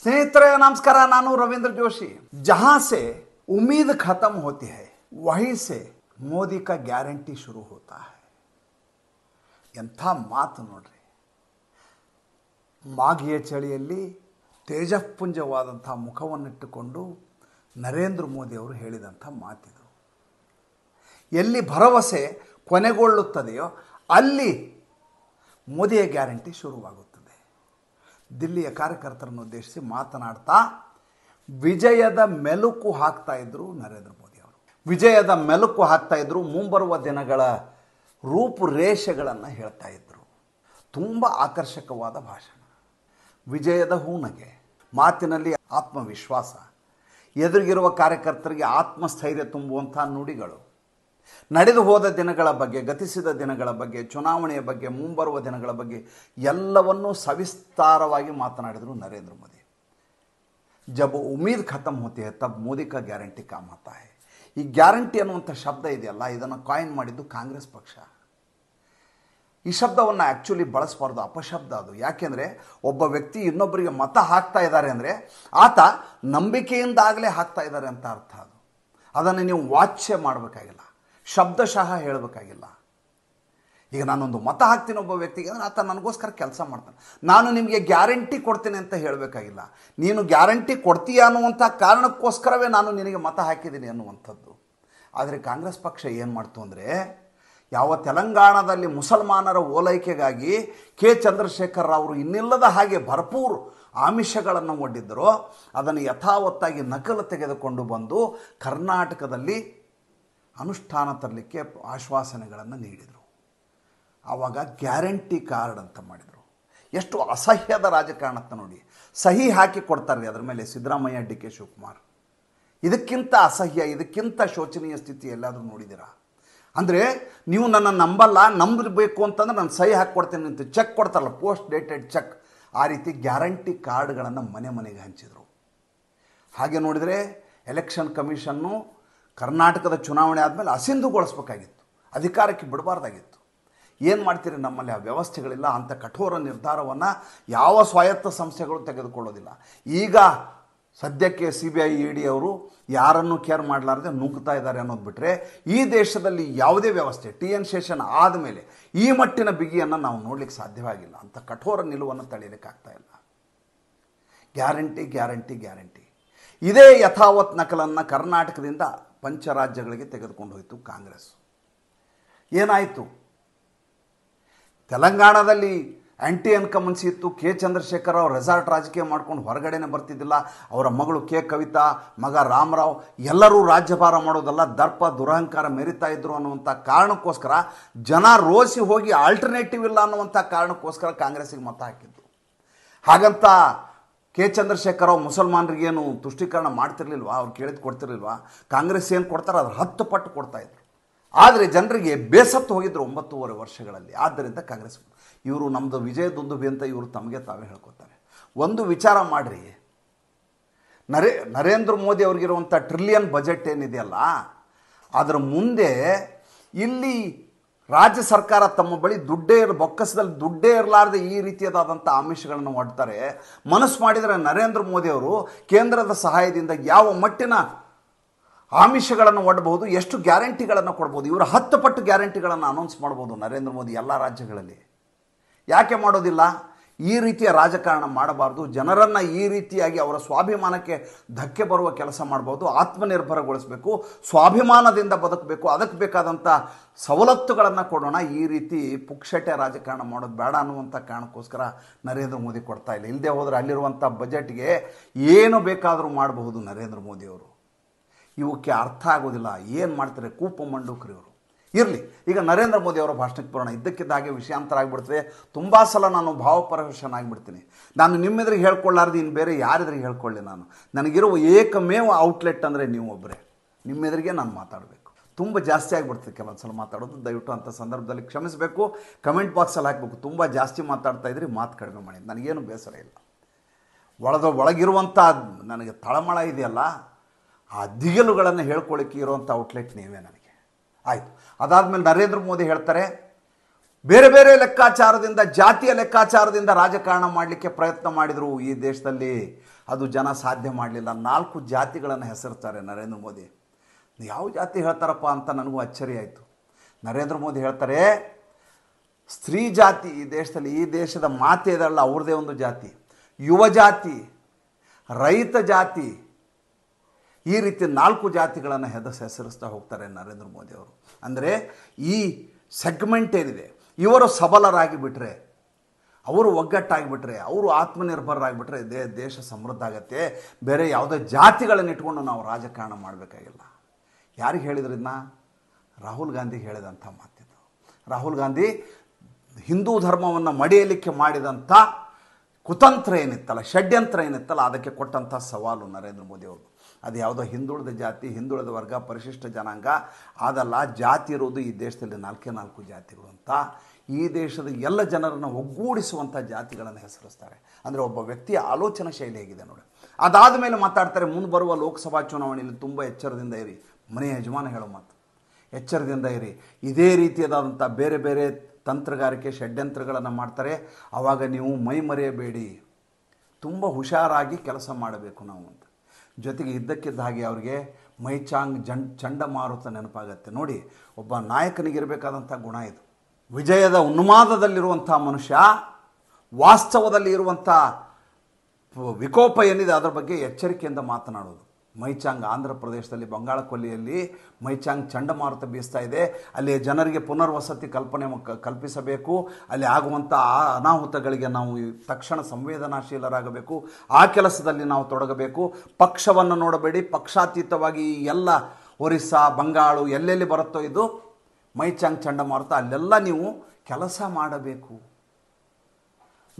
ಸ್ನೇಹಿತರೆ ನಮಸ್ಕಾರ ನಾನು ರವೀಂದ್ರ ಜೋಶಿ ಜಹಾಸೆ ಉಮೀದ್ ಖತಮ್ ಹೋತಿ ಹೈ ವಹಿಸೆ ಮೋದಿ ಕ ಗ್ಯಾರಂಟಿ ಶುರು ಹೋತಾ ಹೈ ಎಂಥ ಮಾತು ನೋಡ್ರಿ ಮಾಘಿಯ ಚಳಿಯಲ್ಲಿ ತೇಜಪುಂಜವಾದಂಥ ಮುಖವನ್ನಿಟ್ಟುಕೊಂಡು ನರೇಂದ್ರ ಮೋದಿ ಅವರು ಹೇಳಿದಂಥ ಮಾತಿದು ಎಲ್ಲಿ ಭರವಸೆ ಕೊನೆಗೊಳ್ಳುತ್ತದೆಯೋ ಅಲ್ಲಿ ಮೋದಿಯ ಗ್ಯಾರಂಟಿ ಶುರುವಾಗುತ್ತೆ ದಿಲ್ಲಿಯ ಕಾರ್ಯಕರ್ತರನ್ನು ಉದ್ದೇಶಿಸಿ ಮಾತನಾಡ್ತಾ ವಿಜಯದ ಮೆಲುಕು ಹಾಕ್ತಾ ಇದ್ರು ನರೇಂದ್ರ ಮೋದಿ ಅವರು ವಿಜಯದ ಮೆಲುಕು ಹಾಕ್ತಾ ಇದ್ರು ಮುಂಬರುವ ದಿನಗಳ ರೂಪುರೇಷೆಗಳನ್ನು ಹೇಳ್ತಾ ಇದ್ರು ತುಂಬ ಆಕರ್ಷಕವಾದ ಭಾಷಣ ವಿಜಯದ ಹೂನಗೆ ಮಾತಿನಲ್ಲಿ ಆತ್ಮವಿಶ್ವಾಸ ಎದುರಿಗಿರುವ ಕಾರ್ಯಕರ್ತರಿಗೆ ಆತ್ಮಸ್ಥೈರ್ಯ ತುಂಬುವಂಥ ನುಡಿಗಳು ನಡೆದು ಹೋದ ದಿನಗಳ ಬಗ್ಗೆ ಗತಿಸಿದ ದಿನಗಳ ಬಗ್ಗೆ ಚುನಾವಣೆಯ ಬಗ್ಗೆ ಮುಂಬರುವ ದಿನಗಳ ಬಗ್ಗೆ ಎಲ್ಲವನ್ನೂ ಸವಿಸ್ತಾರವಾಗಿ ಮಾತನಾಡಿದರು ನರೇಂದ್ರ ಮೋದಿ ಜಬ್ ಉಮೀದ್ ಖತಮ್ ಹೋತಿ ತಬ್ ಮೋದಿ ಕಾ ಗ್ಯಾರಂಟಿ ಕಾಮ್ ಆತಾ ಈ ಗ್ಯಾರಂಟಿ ಅನ್ನುವಂಥ ಶಬ್ದ ಇದೆಯಲ್ಲ ಇದನ್ನು ಕಾಯಿನ್ ಮಾಡಿದ್ದು ಕಾಂಗ್ರೆಸ್ ಪಕ್ಷ ಈ ಶಬ್ದವನ್ನು ಆ್ಯಕ್ಚುಲಿ ಬಳಸಬಾರ್ದು ಅಪಶಬ್ದ ಅದು ಯಾಕೆಂದರೆ ಒಬ್ಬ ವ್ಯಕ್ತಿ ಇನ್ನೊಬ್ಬರಿಗೆ ಮತ ಹಾಕ್ತಾ ಇದ್ದಾರೆ ಅಂದರೆ ಆತ ನಂಬಿಕೆಯಿಂದಾಗಲೇ ಹಾಕ್ತಾ ಇದ್ದಾರೆ ಅಂತ ಅರ್ಥ ಅದು ಅದನ್ನು ನೀವು ವಾಚ್ಯ ಮಾಡಬೇಕಾಗಿಲ್ಲ ಶಬ್ದಶಃ ಹೇಳಬೇಕಾಗಿಲ್ಲ ಈಗ ನಾನೊಂದು ಮತ ಹಾಕ್ತೀನಿ ಒಬ್ಬ ವ್ಯಕ್ತಿಗೆ ಅಂದರೆ ಆತ ನನಗೋಸ್ಕರ ಕೆಲಸ ಮಾಡ್ತಾನೆ ನಾನು ನಿಮಗೆ ಗ್ಯಾರಂಟಿ ಕೊಡ್ತೀನಿ ಅಂತ ಹೇಳಬೇಕಾಗಿಲ್ಲ ನೀನು ಗ್ಯಾರಂಟಿ ಕೊಡ್ತೀಯಾ ಅನ್ನುವಂಥ ಕಾರಣಕ್ಕೋಸ್ಕರವೇ ನಾನು ನಿನಗೆ ಮತ ಹಾಕಿದ್ದೀನಿ ಅನ್ನುವಂಥದ್ದು ಆದರೆ ಕಾಂಗ್ರೆಸ್ ಪಕ್ಷ ಏನು ಮಾಡ್ತು ಅಂದರೆ ಯಾವ ತೆಲಂಗಾಣದಲ್ಲಿ ಮುಸಲ್ಮಾನರ ಓಲೈಕೆಗಾಗಿ ಕೆ ಚಂದ್ರಶೇಖರ್ ಅವರು ಇನ್ನಿಲ್ಲದ ಹಾಗೆ ಭರ್ಪೂರ್ ಆಮಿಷಗಳನ್ನು ಒಡ್ಡಿದ್ದರೋ ಅದನ್ನು ಯಥಾವತ್ತಾಗಿ ನಕಲು ತೆಗೆದುಕೊಂಡು ಬಂದು ಕರ್ನಾಟಕದಲ್ಲಿ ಅನುಷ್ಠಾನ ತರಲಿಕ್ಕೆ ಆಶ್ವಾಸನೆಗಳನ್ನು ನೀಡಿದರು ಆವಾಗ ಗ್ಯಾರಂಟಿ ಕಾರ್ಡ್ ಅಂತ ಮಾಡಿದರು ಎಷ್ಟು ಅಸಹ್ಯದ ರಾಜಕಾರಣತ್ತ ನೋಡಿ ಸಹಿ ಹಾಕಿ ಕೊಡ್ತಾರೆ ಅದರ ಮೇಲೆ ಸಿದ್ದರಾಮಯ್ಯ ಡಿ ಕೆ ಶಿವಕುಮಾರ್ ಇದಕ್ಕಿಂತ ಅಸಹ್ಯ ಇದಕ್ಕಿಂತ ಶೋಚನೀಯ ಸ್ಥಿತಿ ಎಲ್ಲಾದರೂ ನೋಡಿದ್ದೀರಾ ಅಂದರೆ ನೀವು ನನ್ನ ನಂಬಲ್ಲ ನಂಬಬೇಕು ಅಂತಂದ್ರೆ ನಾನು ಸಹಿ ಕೊಡ್ತೇನೆ ಅಂತ ಚೆಕ್ ಕೊಡ್ತಾರಲ್ಲ ಪೋಸ್ಟ್ ಡೇಟೆಡ್ ಚೆಕ್ ಆ ರೀತಿ ಗ್ಯಾರಂಟಿ ಕಾರ್ಡ್ಗಳನ್ನು ಮನೆ ಮನೆಗೆ ಹಂಚಿದರು ಹಾಗೆ ನೋಡಿದರೆ ಎಲೆಕ್ಷನ್ ಕಮಿಷನ್ನು ಕರ್ನಾಟಕದ ಚುನಾವಣೆ ಆದಮೇಲೆ ಅಸಿಂಧುಗೊಳಿಸ್ಬೇಕಾಗಿತ್ತು ಅಧಿಕಾರಕ್ಕೆ ಬಿಡಬಾರ್ದಾಗಿತ್ತು ಏನು ಮಾಡ್ತೀರಿ ನಮ್ಮಲ್ಲಿ ಆ ವ್ಯವಸ್ಥೆಗಳಿಲ್ಲ ಅಂಥ ಕಠೋರ ನಿರ್ಧಾರವನ್ನು ಯಾವ ಸ್ವಾಯತ್ತ ಸಂಸ್ಥೆಗಳು ತೆಗೆದುಕೊಳ್ಳೋದಿಲ್ಲ ಈಗ ಸದ್ಯಕ್ಕೆ C B I E D ಅವರು ಯಾರನ್ನು ಕೇರ್ ಮಾಡಲಾರದೆ ನೂಕ್ತಾ ಇದ್ದಾರೆ ಅನ್ನೋದು ಬಿಟ್ಟರೆ ಈ ದೇಶದಲ್ಲಿ ಯಾವುದೇ ವ್ಯವಸ್ಥೆ ಟಿ ಎನ್ ಶೇಷನ್ ಆದಮೇಲೆ ಈ ಮಟ್ಟಿನ ಬಿಗಿಯನ್ನು ನಾವು ನೋಡಲಿಕ್ಕೆ ಸಾಧ್ಯವಾಗಿಲ್ಲ ಅಂತ ಕಠೋರ ನಿಲುವನ್ನು ತಳೆಯಲಿಕ್ಕಾಗ್ತಾ ಇಲ್ಲ ಗ್ಯಾರಂಟಿ ಗ್ಯಾರಂಟಿ ಗ್ಯಾರಂಟಿ ಇದೇ ಯಥಾವತ್ ನಕಲನ್ನು ಕರ್ನಾಟಕದಿಂದ ಪಂಚರಾಜ್ಯಗಳಿಗೆ ತೆಗೆದುಕೊಂಡು ಹೋಯಿತು ಕಾಂಗ್ರೆಸ್ ಏನಾಯಿತು ತೆಲಂಗಾಣದಲ್ಲಿ ಆ್ಯಂಟಿ ಎನ್ಕಮನ್ಸಿ ಇತ್ತು ಕೆ ಚಂದ್ರಶೇಖರ್ ಅವರು ರೆಸಾರ್ಟ್ ರಾಜಕೀಯ ಮಾಡ್ಕೊಂಡು ಹೊರಗಡೆನೆ ಬರ್ತಿದ್ದಿಲ್ಲ ಅವರ ಮಗಳು ಕೆ ಕವಿತಾ ಮಗ ರಾಮರಾವ್ ಎಲ್ಲರೂ ರಾಜ್ಯಭಾರ ಮಾಡೋದಲ್ಲ ದರ್ಪ ದುರಹಂಕಾರ ಮೆರಿತಾ ಇದ್ರು ಅನ್ನುವಂಥ ಕಾರಣಕ್ಕೋಸ್ಕರ ಜನ ರೋಸಿ ಹೋಗಿ ಆಲ್ಟರ್ನೇಟಿವ್ ಇಲ್ಲ ಅನ್ನುವಂಥ ಕಾರಣಕ್ಕೋಸ್ಕರ ಕಾಂಗ್ರೆಸ್ಸಿಗೆ ಮತ ಹಾಕಿದ್ರು ಹಾಗಂತ ಕೆ ಚಂದ್ರಶೇಖರ್ ಅವ್ರು ಮುಸಲ್ಮಾನರಿಗೇನು ತುಷ್ಟೀಕರಣ ಮಾಡ್ತಿರ್ಲಿಲ್ವಾ ಅವ್ರು ಕೇಳಿದ್ ಕೊಡ್ತಿರ್ಲಿಲ್ವಾ ಕಾಂಗ್ರೆಸ್ ಏನು ಕೊಡ್ತಾರೆ ಅದ್ರ ಹತ್ತು ಪಟ್ಟು ಕೊಡ್ತಾಯಿದ್ರು ಆದರೆ ಜನರಿಗೆ ಬೇಸತ್ತು ಹೋಗಿದ್ರು ಒಂಬತ್ತೂವರೆ ವರ್ಷಗಳಲ್ಲಿ ಆದ್ದರಿಂದ ಕಾಂಗ್ರೆಸ್ ಇವರು ನಮ್ಮದು ವಿಜಯ ದುಂದುಬಿ ಅಂತ ಇವರು ತಮಗೆ ತಾವೇ ಹೇಳ್ಕೊತಾರೆ ಒಂದು ವಿಚಾರ ಮಾಡಿರಿ ನರೇ ನರೇಂದ್ರ ಮೋದಿ ಅವ್ರಿಗಿರುವಂಥ ಟ್ರಿಲಿಯನ್ ಬಜೆಟ್ ಏನಿದೆಯಲ್ಲ ಅದರ ಮುಂದೆ ಇಲ್ಲಿ ರಾಜ್ಯ ಸರ್ಕಾರ ತಮ್ಮ ಬಳಿ ದುಡ್ಡೇ ಇರ ಬೊಕ್ಕಸದಲ್ಲಿ ದುಡ್ಡೇ ಇರಲಾರದೆ ಈ ರೀತಿಯಾದಂಥ ಆಮಿಷಗಳನ್ನು ಒಡ್ತಾರೆ ಮನಸ್ಸು ಮಾಡಿದರೆ ನರೇಂದ್ರ ಮೋದಿ ಅವರು ಕೇಂದ್ರದ ಸಹಾಯದಿಂದ ಯಾವ ಮಟ್ಟಿನ ಆಮಿಷಗಳನ್ನು ಒಡ್ಬೋದು ಎಷ್ಟು ಗ್ಯಾರಂಟಿಗಳನ್ನು ಕೊಡ್ಬೋದು ಇವರು ಹತ್ತು ಪಟ್ಟು ಗ್ಯಾರಂಟಿಗಳನ್ನು ಅನೌನ್ಸ್ ಮಾಡ್ಬೋದು ನರೇಂದ್ರ ಮೋದಿ ಎಲ್ಲ ರಾಜ್ಯಗಳಲ್ಲಿ ಯಾಕೆ ಮಾಡೋದಿಲ್ಲ ಈ ರೀತಿಯ ರಾಜಕಾರಣ ಮಾಡಬಾರ್ದು ಜನರನ್ನು ಈ ರೀತಿಯಾಗಿ ಅವರ ಸ್ವಾಭಿಮಾನಕ್ಕೆ ಧಕ್ಕೆ ಬರುವ ಕೆಲಸ ಮಾಡಬಹುದು ಆತ್ಮನಿರ್ಭರಗೊಳಿಸಬೇಕು ಸ್ವಾಭಿಮಾನದಿಂದ ಬದುಕಬೇಕು ಅದಕ್ಕೆ ಬೇಕಾದಂಥ ಸವಲತ್ತುಗಳನ್ನು ಕೊಡೋಣ ಈ ರೀತಿ ಪುಕ್ಷಟೆ ರಾಜಕಾರಣ ಮಾಡೋದು ಬೇಡ ಅನ್ನುವಂಥ ಕಾರಣಕ್ಕೋಸ್ಕರ ನರೇಂದ್ರ ಮೋದಿ ಕೊಡ್ತಾ ಇಲ್ಲ ಇಲ್ಲದೆ ಹೋದರೆ ಅಲ್ಲಿರುವಂಥ ಬಜೆಟ್ಗೆ ಏನು ಬೇಕಾದರೂ ಮಾಡಬಹುದು ನರೇಂದ್ರ ಮೋದಿಯವರು ಇವಕ್ಕೆ ಅರ್ಥ ಆಗೋದಿಲ್ಲ ಏನು ಮಾಡ್ತಾರೆ ಕೂಪ ಮಂಡೂಕ್ರಿಯವರು ಇರಲಿ ಈಗ ನರೇಂದ್ರ ಮೋದಿ ಅವರ ಭಾಷಣಕ್ಕೆ ಬರೋಣ ಇದ್ದಕ್ಕಿದ್ದ ಹಾಗೆ ವಿಷಯಾಂತರ ಆಗಿಬಿಡ್ತದೆ ತುಂಬ ಸಲ ನಾನು ಆಗಿಬಿಡ್ತೀನಿ ನಾನು ನಿಮ್ಮೆದ್ರಿಗೆ ಹೇಳ್ಕೊಳ್ಳಾರ್ದು ಇನ್ನು ಬೇರೆ ಯಾರೆದ್ರಿಗೆ ಹೇಳ್ಕೊಳ್ಳಿ ನಾನು ನನಗಿರುವ ಏಕಮೇವ ಔಟ್ಲೆಟ್ ಅಂದರೆ ನೀವು ಒಬ್ಬರೇ ನಿಮ್ಮೆದುರಿಗೆ ನಾನು ಮಾತಾಡಬೇಕು ತುಂಬ ಜಾಸ್ತಿ ಆಗಿಬಿಡ್ತದೆ ಕೆಲವೊಂದು ಸಲ ಮಾತಾಡೋದು ದಯವಿಟ್ಟು ಅಂಥ ಸಂದರ್ಭದಲ್ಲಿ ಕ್ಷಮಿಸಬೇಕು ಕಮೆಂಟ್ ಬಾಕ್ಸಲ್ಲಿ ಹಾಕಬೇಕು ತುಂಬ ಜಾಸ್ತಿ ಮಾತಾಡ್ತಾ ಇದ್ರಿ ಮಾತು ಕಡಿಮೆ ಮಾಡಿ ನನಗೇನು ಬೇಸರ ಇಲ್ಲ ಒಳದ ಒಳಗಿರುವಂಥ ನನಗೆ ತಳಮಳ ಇದೆಯಲ್ಲ ಆ ದಿಗಲುಗಳನ್ನು ಹೇಳ್ಕೊಳ್ಳಿಕ್ಕೆ ಇರುವಂಥ ಔಟ್ಲೆಟ್ ನೀವೇ ನನಗೆ ಆಯಿತು ಅದಾದಮೇಲೆ ನರೇಂದ್ರ ಮೋದಿ ಹೇಳ್ತಾರೆ ಬೇರೆ ಬೇರೆ ಲೆಕ್ಕಾಚಾರದಿಂದ ಜಾತಿಯ ಲೆಕ್ಕಾಚಾರದಿಂದ ರಾಜಕಾರಣ ಮಾಡಲಿಕ್ಕೆ ಪ್ರಯತ್ನ ಮಾಡಿದರು ಈ ದೇಶದಲ್ಲಿ ಅದು ಜನ ಸಾಧ್ಯ ಮಾಡಲಿಲ್ಲ ನಾಲ್ಕು ಜಾತಿಗಳನ್ನು ಹೆಸರ್ತಾರೆ ನರೇಂದ್ರ ಮೋದಿ ಯಾವ ಜಾತಿ ಹೇಳ್ತಾರಪ್ಪ ಅಂತ ನನಗೂ ಅಚ್ಚರಿ ಆಯಿತು ನರೇಂದ್ರ ಮೋದಿ ಹೇಳ್ತಾರೆ ಸ್ತ್ರೀ ಜಾತಿ ಈ ದೇಶದಲ್ಲಿ ಈ ದೇಶದ ಮಾತೆ ಇದಲ್ಲ ಅವ್ರದ್ದೇ ಒಂದು ಜಾತಿ ಯುವ ಜಾತಿ ರೈತ ಜಾತಿ ಈ ರೀತಿ ನಾಲ್ಕು ಜಾತಿಗಳನ್ನು ಹೆದ ಹೆಸರಿಸ್ತಾ ಹೋಗ್ತಾರೆ ನರೇಂದ್ರ ಮೋದಿ ಅವರು ಅಂದರೆ ಈ ಸೆಗ್ಮೆಂಟ್ ಏನಿದೆ ಇವರು ಸಬಲರಾಗಿ ಬಿಟ್ಟರೆ ಅವರು ಒಗ್ಗಟ್ಟಾಗಿಬಿಟ್ರೆ ಅವರು ಆತ್ಮನಿರ್ಭರಾಗಿಬಿಟ್ರೆ ದೇ ದೇಶ ಸಮೃದ್ಧ ಆಗತ್ತೆ ಬೇರೆ ಯಾವುದೇ ಜಾತಿಗಳನ್ನು ಇಟ್ಕೊಂಡು ನಾವು ರಾಜಕಾರಣ ಮಾಡಬೇಕಾಗಿಲ್ಲ ಯಾರಿಗೆ ಹೇಳಿದ್ರಿಂದ ರಾಹುಲ್ ಗಾಂಧಿ ಹೇಳಿದಂಥ ಮಾತಿದ್ದು ರಾಹುಲ್ ಗಾಂಧಿ ಹಿಂದೂ ಧರ್ಮವನ್ನು ಮಡಿಯಲಿಕ್ಕೆ ಮಾಡಿದಂಥ ಕುತಂತ್ರ ಏನಿತ್ತಲ್ಲ ಷಡ್ಯಂತ್ರ ಏನಿತ್ತಲ್ಲ ಅದಕ್ಕೆ ಕೊಟ್ಟಂಥ ಸವಾಲು ನರೇಂದ್ರ ಮೋದಿಯವರು ಅದು ಯಾವುದೋ ಹಿಂದುಳಿದ ಜಾತಿ ಹಿಂದುಳಿದ ವರ್ಗ ಪರಿಶಿಷ್ಟ ಜನಾಂಗ ಅದಲ್ಲ ಜಾತಿ ಇರೋದು ಈ ದೇಶದಲ್ಲಿ ನಾಲ್ಕೇ ನಾಲ್ಕು ಜಾತಿಗಳು ಅಂತ ಈ ದೇಶದ ಎಲ್ಲ ಜನರನ್ನು ಒಗ್ಗೂಡಿಸುವಂಥ ಜಾತಿಗಳನ್ನು ಹೆಸರಿಸ್ತಾರೆ ಅಂದರೆ ಒಬ್ಬ ವ್ಯಕ್ತಿಯ ಆಲೋಚನಾ ಶೈಲಿ ಹೇಗಿದೆ ನೋಡಿ ಅದಾದ ಮೇಲೆ ಮಾತಾಡ್ತಾರೆ ಮುಂದೆ ಬರುವ ಲೋಕಸಭಾ ಚುನಾವಣೆಯಲ್ಲಿ ತುಂಬ ಎಚ್ಚರದಿಂದ ಇರಿ ಮನೆ ಯಜಮಾನ ಹೇಳೋ ಮಾತು ಎಚ್ಚರದಿಂದ ಇರಿ ಇದೇ ರೀತಿಯಾದಂಥ ಬೇರೆ ಬೇರೆ ತಂತ್ರಗಾರಿಕೆ ಷಡ್ಯಂತ್ರಗಳನ್ನು ಮಾಡ್ತಾರೆ ಆವಾಗ ನೀವು ಮೈ ಮರೆಯಬೇಡಿ ತುಂಬ ಹುಷಾರಾಗಿ ಕೆಲಸ ಮಾಡಬೇಕು ನಾವು ಅಂತ ಜೊತೆಗೆ ಇದ್ದಕ್ಕಿದ್ದ ಹಾಗೆ ಅವರಿಗೆ ಮೈಚಾಂಗ್ ಜಂಡ್ ಚಂಡಮಾರುತ ನೆನಪಾಗತ್ತೆ ನೋಡಿ ಒಬ್ಬ ನಾಯಕನಿಗಿರಬೇಕಾದಂಥ ಗುಣ ಇದು ವಿಜಯದ ಉನ್ಮಾದದಲ್ಲಿರುವಂಥ ಮನುಷ್ಯ ವಾಸ್ತವದಲ್ಲಿ ಇರುವಂಥ ವಿಕೋಪ ಏನಿದೆ ಅದರ ಬಗ್ಗೆ ಎಚ್ಚರಿಕೆಯಿಂದ ಮಾತನಾಡೋದು ಮೈಚಾಂಗ್ ಆಂಧ್ರ ಪ್ರದೇಶದಲ್ಲಿ ಬಂಗಾಳ ಕೊಲ್ಲಿಯಲ್ಲಿ ಮೈಚಾಂಗ್ ಚಂಡಮಾರುತ ಬೀಸ್ತಾ ಇದೆ ಅಲ್ಲಿ ಜನರಿಗೆ ಪುನರ್ವಸತಿ ಕಲ್ಪನೆ ಕಲ್ಪಿಸಬೇಕು ಅಲ್ಲಿ ಆಗುವಂಥ ಆ ಅನಾಹುತಗಳಿಗೆ ನಾವು ತಕ್ಷಣ ಸಂವೇದನಾಶೀಲರಾಗಬೇಕು ಆ ಕೆಲಸದಲ್ಲಿ ನಾವು ತೊಡಗಬೇಕು ಪಕ್ಷವನ್ನು ನೋಡಬೇಡಿ ಪಕ್ಷಾತೀತವಾಗಿ ಎಲ್ಲ ಒರಿಸ್ಸಾ ಬಂಗಾಳು ಎಲ್ಲೆಲ್ಲಿ ಬರುತ್ತೋ ಇದು ಮೈಚಾಂಗ್ ಚಂಡಮಾರುತ ಅಲ್ಲೆಲ್ಲ ನೀವು ಕೆಲಸ ಮಾಡಬೇಕು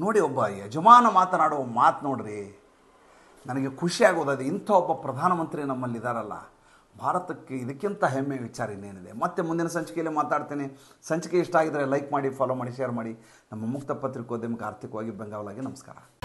ನೋಡಿ ಒಬ್ಬ ಯಜಮಾನ ಮಾತನಾಡುವ ಮಾತು ನೋಡ್ರಿ ನನಗೆ ಖುಷಿಯಾಗೋದು ಇಂಥ ಒಬ್ಬ ಪ್ರಧಾನಮಂತ್ರಿ ನಮ್ಮಲ್ಲಿದ್ದಾರಲ್ಲ ಭಾರತಕ್ಕೆ ಇದಕ್ಕಿಂತ ಹೆಮ್ಮೆ ವಿಚಾರ ಇನ್ನೇನಿದೆ ಮತ್ತೆ ಮುಂದಿನ ಸಂಚಿಕೆಯಲ್ಲಿ ಮಾತಾಡ್ತೇನೆ ಸಂಚಿಕೆ ಇಷ್ಟ ಆಗಿದರೆ ಲೈಕ್ ಮಾಡಿ ಫಾಲೋ ಮಾಡಿ ಶೇರ್ ಮಾಡಿ ನಮ್ಮ ಮುಕ್ತ ಪತ್ರಿಕೋದ್ಯಮಕ್ಕೆ ಆರ್ಥಿಕವಾಗಿ ಬೆಂಗಾವಲಾಗಿ ನಮಸ್ಕಾರ